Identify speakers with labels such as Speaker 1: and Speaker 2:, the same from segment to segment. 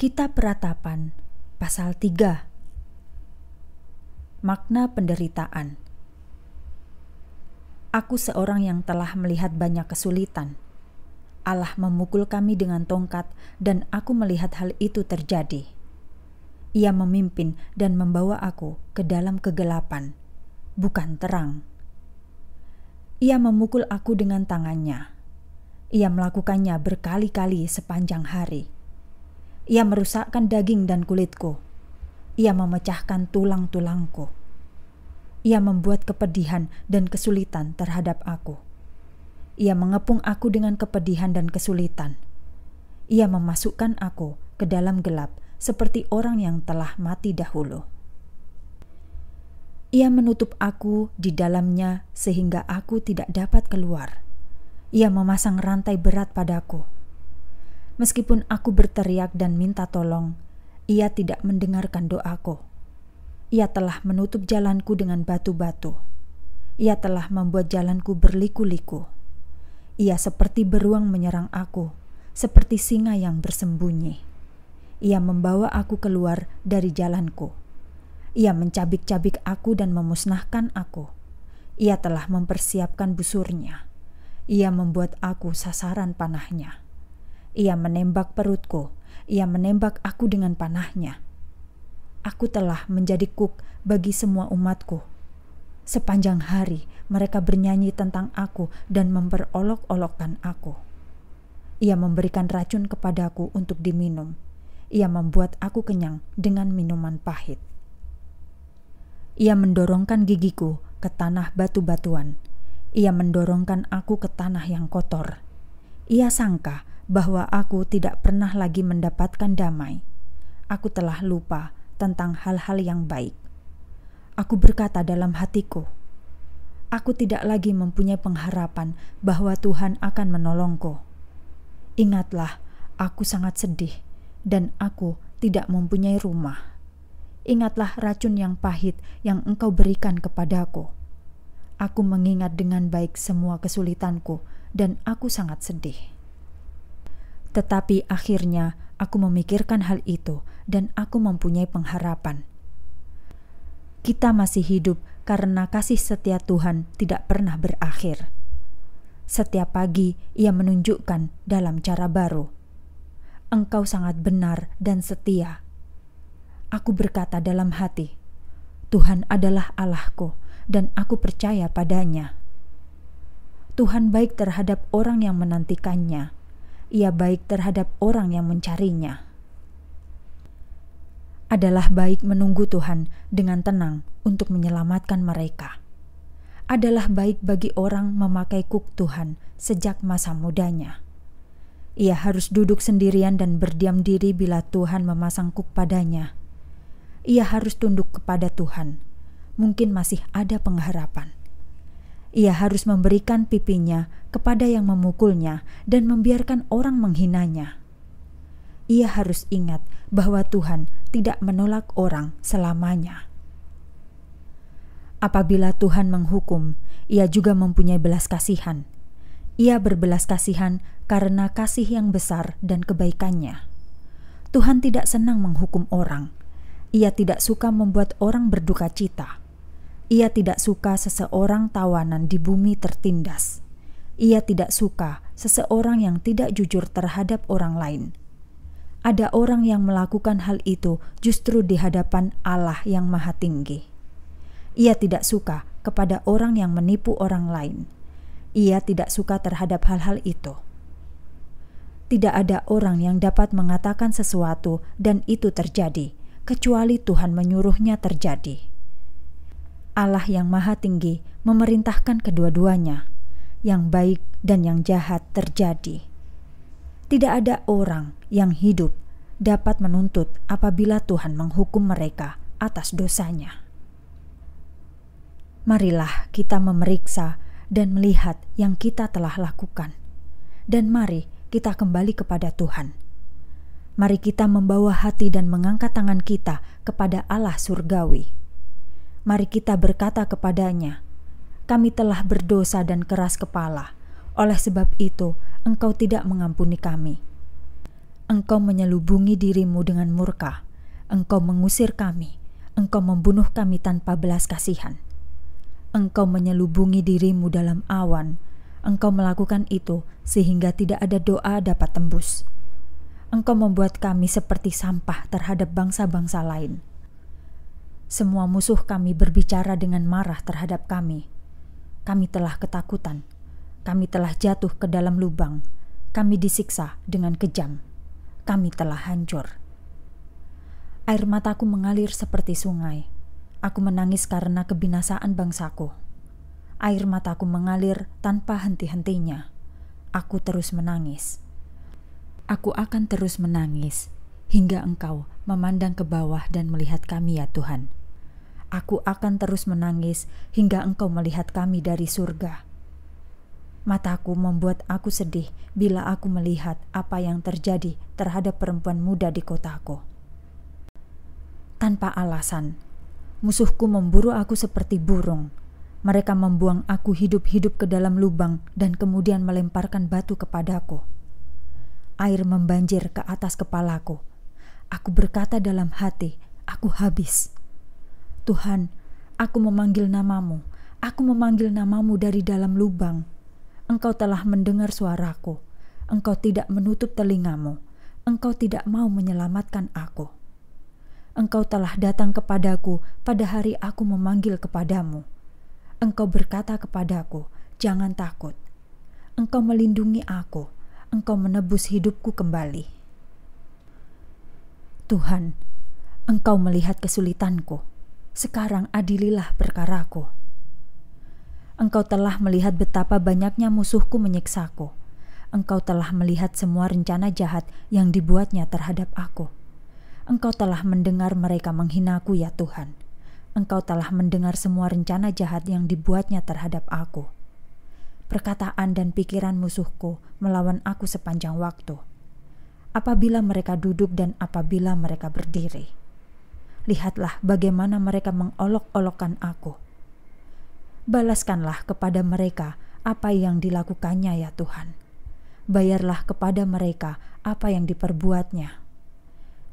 Speaker 1: Kitab Peratapan pasal 3 Makna penderitaan Aku seorang yang telah melihat banyak kesulitan. Allah memukul kami dengan tongkat dan aku melihat hal itu terjadi. Ia memimpin dan membawa aku ke dalam kegelapan, bukan terang. Ia memukul aku dengan tangannya. Ia melakukannya berkali-kali sepanjang hari ia merusakkan daging dan kulitku. Ia memecahkan tulang-tulangku. Ia membuat kepedihan dan kesulitan terhadap aku. Ia mengepung aku dengan kepedihan dan kesulitan. Ia memasukkan aku ke dalam gelap seperti orang yang telah mati dahulu. Ia menutup aku di dalamnya sehingga aku tidak dapat keluar. Ia memasang rantai berat padaku Meskipun aku berteriak dan minta tolong, ia tidak mendengarkan doaku. Ia telah menutup jalanku dengan batu-batu. Ia telah membuat jalanku berliku-liku. Ia seperti beruang menyerang aku, seperti singa yang bersembunyi. Ia membawa aku keluar dari jalanku. Ia mencabik-cabik aku dan memusnahkan aku. Ia telah mempersiapkan busurnya. Ia membuat aku sasaran panahnya. Ia menembak perutku. Ia menembak aku dengan panahnya. Aku telah menjadi kuk bagi semua umatku. Sepanjang hari mereka bernyanyi tentang aku dan memperolok-olokkan aku. Ia memberikan racun kepadaku untuk diminum. Ia membuat aku kenyang dengan minuman pahit. Ia mendorongkan gigiku ke tanah batu-batuan. Ia mendorongkan aku ke tanah yang kotor. Ia sangka bahwa aku tidak pernah lagi mendapatkan damai. Aku telah lupa tentang hal-hal yang baik. Aku berkata dalam hatiku, "Aku tidak lagi mempunyai pengharapan bahwa Tuhan akan menolongku." Ingatlah, aku sangat sedih dan aku tidak mempunyai rumah. Ingatlah racun yang pahit yang engkau berikan kepadaku. Aku mengingat dengan baik semua kesulitanku, dan aku sangat sedih. Tetapi akhirnya aku memikirkan hal itu dan aku mempunyai pengharapan. Kita masih hidup karena kasih setia Tuhan tidak pernah berakhir. Setiap pagi ia menunjukkan dalam cara baru. Engkau sangat benar dan setia. Aku berkata dalam hati, Tuhan adalah Allahku dan aku percaya padanya. Tuhan baik terhadap orang yang menantikannya ia baik terhadap orang yang mencarinya. Adalah baik menunggu Tuhan dengan tenang untuk menyelamatkan mereka. Adalah baik bagi orang memakai kuk Tuhan sejak masa mudanya. Ia harus duduk sendirian dan berdiam diri bila Tuhan memasang kuk padanya. Ia harus tunduk kepada Tuhan. Mungkin masih ada pengharapan. Ia harus memberikan pipinya kepada yang memukulnya dan membiarkan orang menghinanya. Ia harus ingat bahwa Tuhan tidak menolak orang selamanya. Apabila Tuhan menghukum, ia juga mempunyai belas kasihan. Ia berbelas kasihan karena kasih yang besar dan kebaikannya. Tuhan tidak senang menghukum orang. Ia tidak suka membuat orang berduka cita. Ia tidak suka seseorang tawanan di bumi tertindas. Ia tidak suka seseorang yang tidak jujur terhadap orang lain. Ada orang yang melakukan hal itu justru di hadapan Allah yang Maha Tinggi. Ia tidak suka kepada orang yang menipu orang lain. Ia tidak suka terhadap hal-hal itu tidak ada orang yang dapat mengatakan sesuatu dan itu terjadi, kecuali Tuhan menyuruhnya terjadi. Allah yang Maha Tinggi memerintahkan kedua-duanya, yang baik dan yang jahat terjadi. Tidak ada orang yang hidup dapat menuntut apabila Tuhan menghukum mereka atas dosanya. Marilah kita memeriksa dan melihat yang kita telah lakukan, dan mari kita kembali kepada Tuhan. Mari kita membawa hati dan mengangkat tangan kita kepada Allah surgawi mari kita berkata kepadanya, "Kami telah berdosa dan keras kepala. Oleh sebab itu, Engkau tidak mengampuni kami. Engkau menyelubungi dirimu dengan murka, Engkau mengusir kami, Engkau membunuh kami tanpa belas kasihan. Engkau menyelubungi dirimu dalam awan, Engkau melakukan itu sehingga tidak ada doa dapat tembus." Engkau membuat kami seperti sampah terhadap bangsa-bangsa lain semua musuh kami berbicara dengan marah terhadap kami. Kami telah ketakutan. Kami telah jatuh ke dalam lubang. Kami disiksa dengan kejam. Kami telah hancur. Air mataku mengalir seperti sungai. Aku menangis karena kebinasaan bangsaku. Air mataku mengalir tanpa henti-hentinya. Aku terus menangis. Aku akan terus menangis hingga Engkau memandang ke bawah dan melihat kami, ya Tuhan aku akan terus menangis hingga engkau melihat kami dari surga. Mataku membuat aku sedih bila aku melihat apa yang terjadi terhadap perempuan muda di kotaku. Tanpa alasan, musuhku memburu aku seperti burung. Mereka membuang aku hidup-hidup ke dalam lubang dan kemudian melemparkan batu kepadaku. Air membanjir ke atas kepalaku. Aku berkata dalam hati, "Aku habis." Tuhan, aku memanggil namamu, aku memanggil namamu dari dalam lubang. Engkau telah mendengar suaraku, engkau tidak menutup telingamu, engkau tidak mau menyelamatkan aku. Engkau telah datang kepadaku pada hari aku memanggil kepadamu. Engkau berkata kepadaku, "Jangan takut." Engkau melindungi aku, engkau menebus hidupku kembali. Tuhan, engkau melihat kesulitanku sekarang adililah perkaraku. Engkau telah melihat betapa banyaknya musuhku menyiksaku. Engkau telah melihat semua rencana jahat yang dibuatnya terhadap aku. Engkau telah mendengar mereka menghinaku ya Tuhan. Engkau telah mendengar semua rencana jahat yang dibuatnya terhadap aku. Perkataan dan pikiran musuhku melawan aku sepanjang waktu. Apabila mereka duduk dan apabila mereka berdiri lihatlah bagaimana mereka mengolok-olokkan aku. Balaskanlah kepada mereka apa yang dilakukannya ya Tuhan. Bayarlah kepada mereka apa yang diperbuatnya.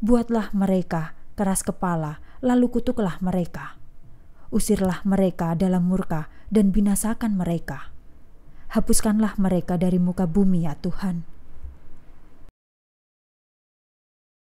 Speaker 1: Buatlah mereka keras kepala, lalu kutuklah mereka. Usirlah mereka dalam murka dan binasakan mereka. Hapuskanlah mereka dari muka bumi ya Tuhan